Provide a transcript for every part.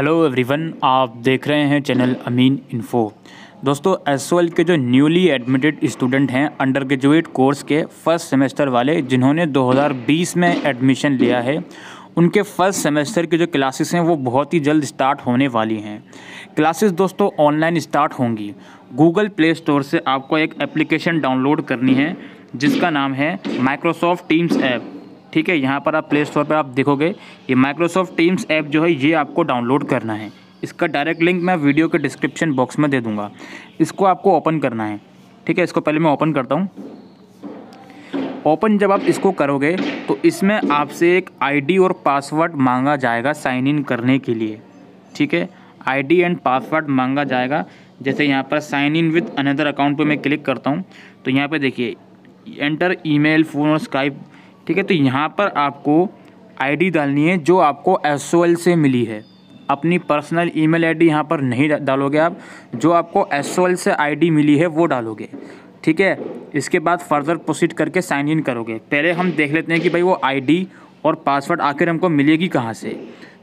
hello everyone आप देख रहे हैं चैनल अमीन इन्फो दोस्तों एस के जो न्यूली एडमिटेड स्टूडेंट हैं अंडर ग्रेजुएट कोर्स के फर्स्ट सेमेस्टर वाले जिन्होंने 2020 में एडमिशन लिया है उनके फर्स्ट सेमेस्टर के जो क्लासेस हैं वो बहुत ही जल्द स्टार्ट होने वाली हैं क्लासेस दोस्तों ऑनलाइन स्टार्ट होंगी गूगल प्ले स्टोर से आपको एक एप्लीकेशन डाउनलोड करनी है जिसका नाम है माइक्रोसॉफ्ट टीम्स ऐप ठीक है यहाँ पर आप प्ले स्टोर पर आप देखोगे ये माइक्रोसॉफ्ट टीम्स ऐप जो है ये आपको डाउनलोड करना है इसका डायरेक्ट लिंक मैं वीडियो के डिस्क्रिप्शन बॉक्स में दे दूँगा इसको आपको ओपन करना है ठीक है इसको पहले मैं ओपन करता हूँ ओपन जब आप इसको करोगे तो इसमें आपसे एक आईडी और पासवर्ड मांगा जाएगा साइन इन करने के लिए ठीक है आईडी एंड पासवर्ड मांगा जाएगा जैसे यहाँ पर sign in with another account पे मैं क्लिक करता हूँ तो यहाँ पे देखिए एंटर ईमेल फ़ोन और स्काइप ठीक है तो यहाँ पर आपको आईडी डालनी है जो आपको एस से मिली है अपनी पर्सनल ईमेल आईडी यहाँ पर नहीं डालोगे आप जो आपको एस से आईडी मिली है वो डालोगे ठीक है इसके बाद फर्दर प्रोसीड करके साइन इन करोगे पहले हम देख लेते हैं कि भाई वो आईडी और पासवर्ड आखिर हमको मिलेगी कहाँ से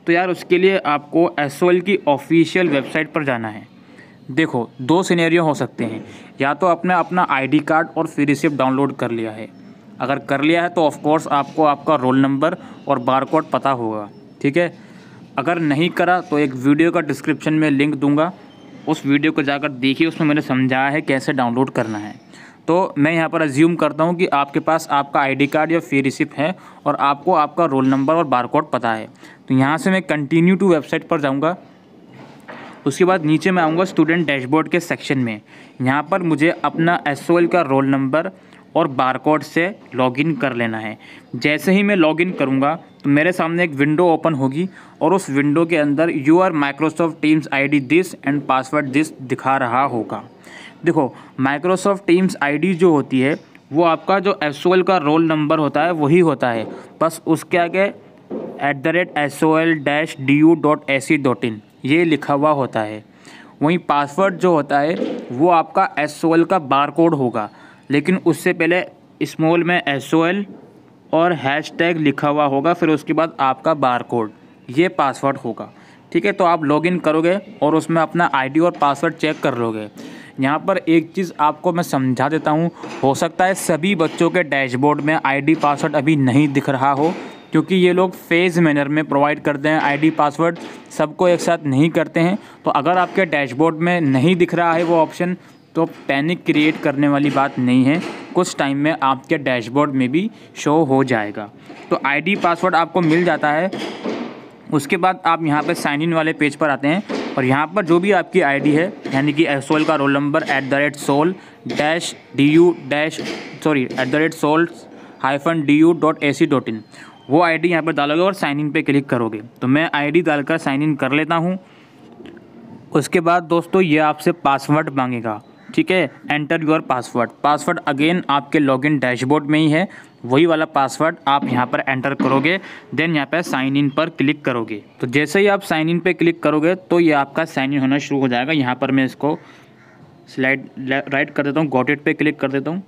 तो यार उसके लिए आपको एस की ऑफिशियल वेबसाइट पर जाना है देखो दो सिनेरियो हो सकते हैं या तो आपने अपना आईडी कार्ड और फिर रिसिप्ट डाउनलोड कर लिया है अगर कर लिया है तो ऑफ़ कोर्स आपको आपका रोल नंबर और बारकोड पता होगा ठीक है अगर नहीं करा तो एक वीडियो का डिस्क्रिप्शन में लिंक दूंगा उस वीडियो को जाकर देखिए उसमें मैंने समझाया है कैसे डाउनलोड करना है तो मैं यहाँ पर अज्यूम करता हूँ कि आपके पास आपका आईडी कार्ड या फी रिसिप्ट है और आपको आपका रोल नंबर और बारकोड पता है तो यहाँ से मैं कंटिन्यू टू वेबसाइट पर जाऊँगा उसके बाद नीचे मैं आऊँगा स्टूडेंट डैशबोर्ड के सेक्शन में यहाँ पर मुझे अपना एस का रोल नंबर और बारकोड से लॉगिन कर लेना है जैसे ही मैं लॉगिन करूँगा तो मेरे सामने एक विंडो ओपन होगी और उस विंडो के अंदर your Microsoft Teams ID this and password this दिखा रहा होगा देखो माइक्रोसॉफ्ट टीम्स आईडी जो होती है वो आपका जो एस का रोल नंबर होता है वही होता है बस उसके आगे at the rate S O L dash D U dot A C dot in ये लिखा हुआ होता है वहीं पासवर्ड जो होता है वो आपका एस का बार कोड होगा लेकिन उससे पहले इस्मोल में एस ओ एल और हैश टैग लिखा हुआ होगा फिर उसके बाद आपका बार कोड ये पासवर्ड होगा ठीक है तो आप लॉगिन करोगे और उसमें अपना आईडी और पासवर्ड चेक कर लोगे यहाँ पर एक चीज़ आपको मैं समझा देता हूँ हो सकता है सभी बच्चों के डैशबोर्ड में आईडी पासवर्ड अभी नहीं दिख रहा हो क्योंकि ये लोग फेज़ मैनर में प्रोवाइड करते हैं आईडी पासवर्ड सबको एक साथ नहीं करते हैं तो अगर आपके डैशबोर्ड में नहीं दिख रहा है वो ऑप्शन तो पैनिक क्रिएट करने वाली बात नहीं है कुछ टाइम में आपके डैशबोर्ड में भी शो हो जाएगा तो आईडी पासवर्ड आपको मिल जाता है उसके बाद आप यहाँ पर साइन इन वाले पेज पर आते हैं और यहाँ पर जो भी आपकी आईडी है यानी कि सोल का roll number at the rate SOL dash D U dash sorry at the rate SOL hyphen D U dot A C dot in वो आई डी यहाँ पर डालोगे और साइन इन पे क्लिक करोगे तो मैं आई डी डालकर साइन इन कर लेता हूँ उसके बाद दोस्तों ये आपसे पासवर्ड मांगेगा ठीक है enter your password password again आपके लॉगिन डैशबोर्ड में ही है वही वाला पासवर्ड आप यहाँ पर एंटर करोगे देन यहाँ पर साइन इन पर क्लिक करोगे तो जैसे ही आप साइन इन पर क्लिक करोगे तो ये आपका साइन इन होना शुरू हो जाएगा यहाँ पर मैं इसको स्लाइड राइट कर देता हूँ गॉट इट क्लिक कर देता हूँ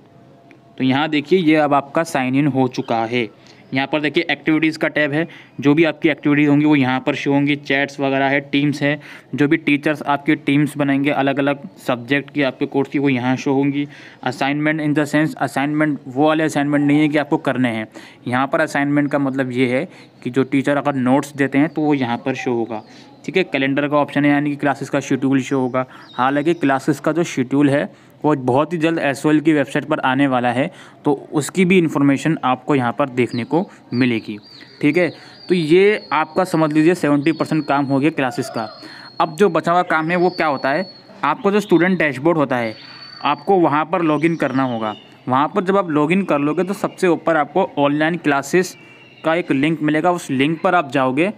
तो यहाँ देखिए ये अब आपका साइन इन हो चुका है यहाँ पर देखिए एक्टिविटीज़ का टैब है जो भी आपकी एक्टिविटीज होंगी वो यहाँ पर शो होंगी चैट्स वगैरह है टीम्स है जो भी टीचर्स आपके टीम्स बनाएंगे अलग अलग सब्जेक्ट की आपके कोर्स की वो यहाँ शो होंगी assignment in the sense assignment वो वाले असाइनमेंट नहीं है कि आपको करने हैं यहाँ पर असाइनमेंट का मतलब ये है कि जो टीचर अगर नोट्स देते हैं तो वो यहाँ पर शो होगा ठीक है कैलेंडर का ऑप्शन है यानी कि क्लासेस का शेड्यूल शो होगा हालांकि क्लासेस का जो शेड्यूल है वो बहुत ही जल्द एस की वेबसाइट पर आने वाला है तो उसकी भी इन्फॉर्मेशन आपको यहाँ पर देखने को मिलेगी ठीक है तो ये आपका समझ लीजिए सेवेंटी परसेंट काम हो गया क्लासेस का अब जो बचा हुआ काम है वो क्या होता है आपका जो स्टूडेंट डैशबोर्ड होता है आपको वहाँ पर लॉगिन करना होगा वहाँ पर जब आप लॉगिन कर लोगे तो सबसे ऊपर आपको ऑनलाइन क्लासेस का एक लिंक मिलेगा उस लिंक पर आप जाओगे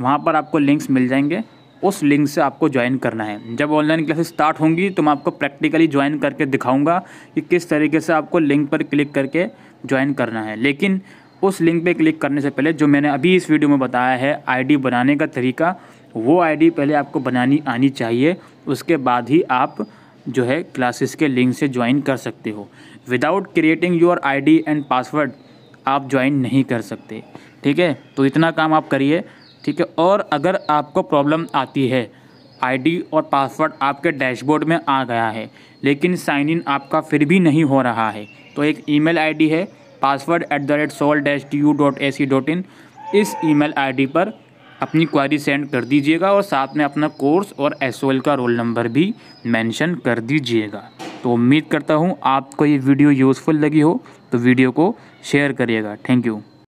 वहाँ पर आपको लिंक्स मिल जाएंगे उस लिंक से आपको ज्वाइन करना है जब ऑनलाइन क्लासेस स्टार्ट होंगी तो मैं आपको प्रैक्टिकली ज्वाइन करके दिखाऊंगा कि किस तरीके से आपको लिंक पर क्लिक करके ज्वाइन करना है लेकिन उस लिंक पे क्लिक करने से पहले जो मैंने अभी इस वीडियो में बताया है आईडी बनाने का तरीका वो आईडी पहले आपको बनानी आनी चाहिए उसके बाद ही आप जो है क्लासेस के लिंक से ज्वाइन कर सकते हो without creating your ID and password आप ज्वाइन नहीं कर सकते ठीक है तो इतना काम आप करिए ठीक है और अगर आपको प्रॉब्लम आती है आईडी और पासवर्ड आपके डैशबोर्ड में आ गया है लेकिन साइन इन आपका फिर भी नहीं हो रहा है तो एक ईमेल आईडी है password at the rate SOL dash T U dot A C dot in इस आई डी पर अपनी क्वारी सेंड कर दीजिएगा और साथ में अपना कोर्स और एस का रोल नंबर भी मैंशन कर दीजिएगा तो उम्मीद करता हूँ आपको ये वीडियो यूज़फुल लगी हो तो वीडियो को शेयर करिएगा थैंक यू